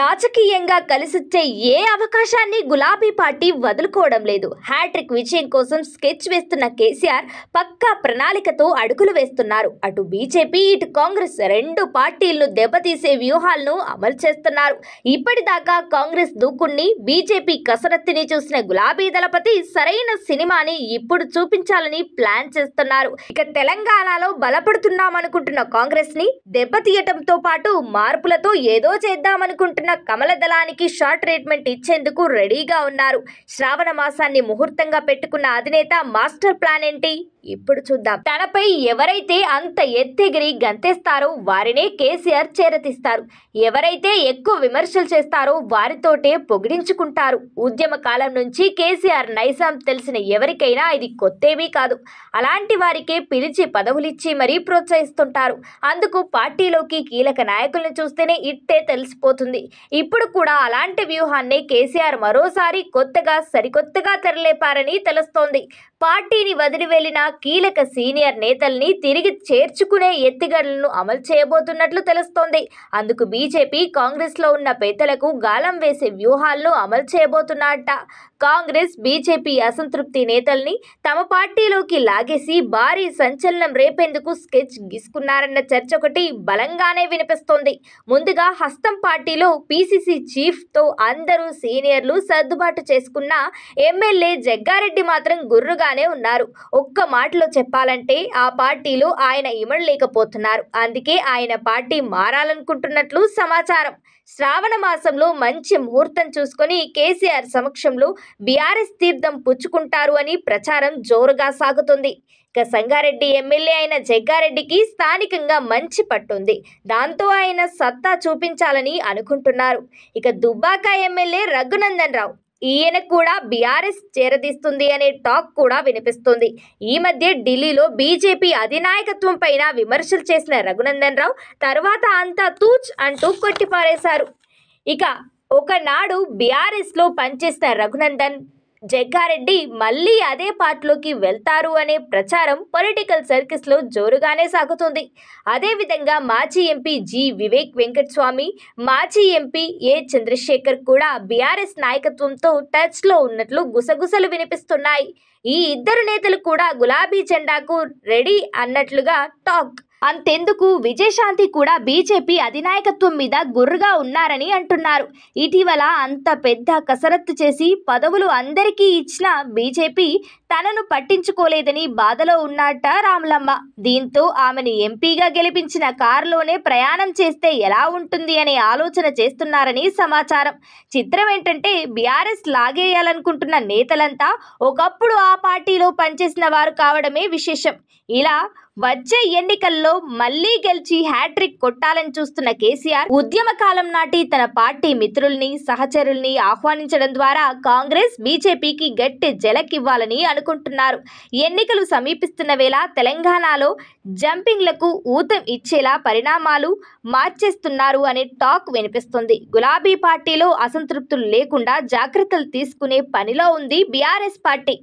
రాజకీయంగా కలిసిచ్చే ఏ అవకాశాన్ని గులాబీ పార్టీ వదులుకోవడం లేదు హ్యాట్రిక్ విజయం కోసం స్కెచ్ వేస్తున్న కేసీఆర్ పక్కా ప్రణాళికతో అడుగులు వేస్తున్నారు అటు బీజేపీ ఇటు కాంగ్రెస్ రెండు పార్టీలను దెబ్బతీసే వ్యూహాలను అమలు చేస్తున్నారు ఇప్పటిదాకా కాంగ్రెస్ దూకుణ్ణి బీజేపీ కసరత్తిని చూసిన గులాబీ దళపతి సరైన సినిమాని ఇప్పుడు చూపించాలని ప్లాన్ చేస్తున్నారు ఇక తెలంగాణలో బలపడుతున్నామనుకుంటున్న కాంగ్రెస్ ని దెబ్బతీయటంతో పాటు మార్పులతో ఏదో చేద్దామనుకుంటున్నారు కోలుకుంటున్న కమల దళానికి షార్ట్ ట్రీట్మెంట్ ఇచ్చేందుకు రెడీగా ఉన్నారు శ్రావణ మాసాన్ని ముహూర్తంగా పెట్టుకున్న అధినేత మాస్టర్ ప్లాన్ ఏంటి ఇప్పుడు చూద్దాం తనపై ఎవరైతే అంత ఎత్తెగిరి గంతేస్తారో వారినే కేసీఆర్ చేరతీస్తారు ఎవరైతే ఎక్కువ విమర్శలు చేస్తారో వారితోటే పొగిడించుకుంటారు ఉద్యమ కాలం నుంచి కేసీఆర్ నైజాం తెలిసిన ఎవరికైనా ఇది కొత్తేమీ కాదు అలాంటి వారికే పిలిచి పదవులిచ్చి మరీ ప్రోత్సహిస్తుంటారు అందుకు పార్టీలోకి కీలక నాయకుల్ని చూస్తేనే ఇట్టే తెలిసిపోతుంది ఉంది ఇప్పుడు కూడా అలాంటి వ్యూహాన్ని కేసీఆర్ మరోసారి కొత్తగా సరికొత్తగా తెరలేపారని తెలుస్తోంది పార్టీని వదిలి వెళ్లిన కీలక సీనియర్ నేతల్ని తిరిగి చేర్చుకునే ఎత్తిగడలను అమలు చేయబోతున్నట్లు తెలుస్తోంది అందుకు బీజేపీ కాంగ్రెస్లో ఉన్న పెద్దలకు గాలం వేసే వ్యూహాలను అమలు చేయబోతున్నట్ట కాంగ్రెస్ బీజేపీ అసంతృప్తి నేతల్ని తమ పార్టీలోకి లాగేసి భారీ సంచలనం రేపేందుకు స్కెచ్ గీసుకున్నారన్న చర్చ ఒకటి బలంగానే వినిపిస్తోంది ముందుగా హస్తం పార్టీలో పీసీసీ చీఫ్తో అందరూ సీనియర్లు సర్దుబాటు చేసుకున్న ఎమ్మెల్యే జగ్గారెడ్డి మాత్రం గుర్రుగా దూరంగానే ఉన్నారు ఒక్క మాటలో చెప్పాలంటే ఆ పార్టీలో ఆయన ఇమడలేకపోతున్నారు అందుకే ఆయన పార్టీ మారాలనుకుంటున్నట్లు సమాచారం శ్రావణ మాసంలో మంచి ముహూర్తం చూసుకొని కేసీఆర్ సమక్షంలో బీఆర్ఎస్ తీర్థం పుచ్చుకుంటారు అని ప్రచారం జోరుగా సాగుతుంది ఇక సంగారెడ్డి ఎమ్మెల్యే అయిన జగ్గారెడ్డికి స్థానికంగా మంచి పట్టుంది దాంతో ఆయన సత్తా చూపించాలని అనుకుంటున్నారు ఇక దుబ్బాక ఎమ్మెల్యే రఘునందన్ రావు ఈయన కూడా బీఆర్ఎస్ చేరదీస్తుంది అనే టాక్ కూడా వినిపిస్తుంది ఈ మధ్య ఢిల్లీలో బీజేపీ అధినాయకత్వం పైన విమర్శలు చేసిన రఘునందన్ రావు తర్వాత అంతా తూచ్ అంటూ కొట్టిపారేశారు ఇక ఒకనాడు బీఆర్ఎస్లో పనిచేసిన రఘునందన్ జగ్గారెడ్డి మళ్ళీ అదే పార్టీలోకి వెళ్తారు అనే ప్రచారం పొలిటికల్ లో జోరుగానే సాగుతుంది అదేవిధంగా మాజీ ఎంపీ జి వివేక్ వెంకటస్వామి మాజీ ఎంపీ ఏ చంద్రశేఖర్ కూడా బీఆర్ఎస్ నాయకత్వంతో టచ్లో ఉన్నట్లు గుసగుసలు వినిపిస్తున్నాయి ఈ ఇద్దరు నేతలు కూడా గులాబీ జెండాకు రెడీ అన్నట్లుగా టాక్ అంతెందుకు విజయశాంతి కూడా బీజేపీ అధినాయకత్వం మీద గుర్రుగా ఉన్నారని అంటున్నారు ఇటీవల అంత పెద్ద కసరత్తు చేసి పదవులు అందరికీ ఇచ్చిన బీజేపీ తనను పట్టించుకోలేదని బాధలో ఉన్నట్ట రామలమ్మ దీంతో ఆమెను ఎంపీగా గెలిపించిన కారులోనే ప్రయాణం చేస్తే ఎలా ఉంటుంది అనే ఆలోచన చేస్తున్నారని సమాచారం చిత్రం ఏంటంటే బీఆర్ఎస్ లాగేయాలనుకుంటున్న నేతలంతా ఒకప్పుడు ఆ పార్టీలో పనిచేసిన వారు కావడమే విశేషం ఇలా వచ్చే ఎన్నికల్లో మళ్లీ గెలిచి హ్యాట్రిక్ కొట్టాలని చూస్తున్న కేసీఆర్ ఉద్యమ కాలం నాటి తన పార్టీ మిత్రుల్ని సహచరుల్ని ఆహ్వానించడం ద్వారా కాంగ్రెస్ బీజేపీకి గట్టి జలకివ్వాలని అనుకుంటున్నారు ఎన్నికలు సమీపిస్తున్న వేళ తెలంగాణలో జంపింగ్లకు ఊతం ఇచ్చేలా పరిణామాలు మార్చేస్తున్నారు అనే టాక్ వినిపిస్తుంది గులాబీ పార్టీలో అసంతృప్తులు లేకుండా జాగ్రత్తలు తీసుకునే పనిలో ఉంది బీఆర్ఎస్ పార్టీ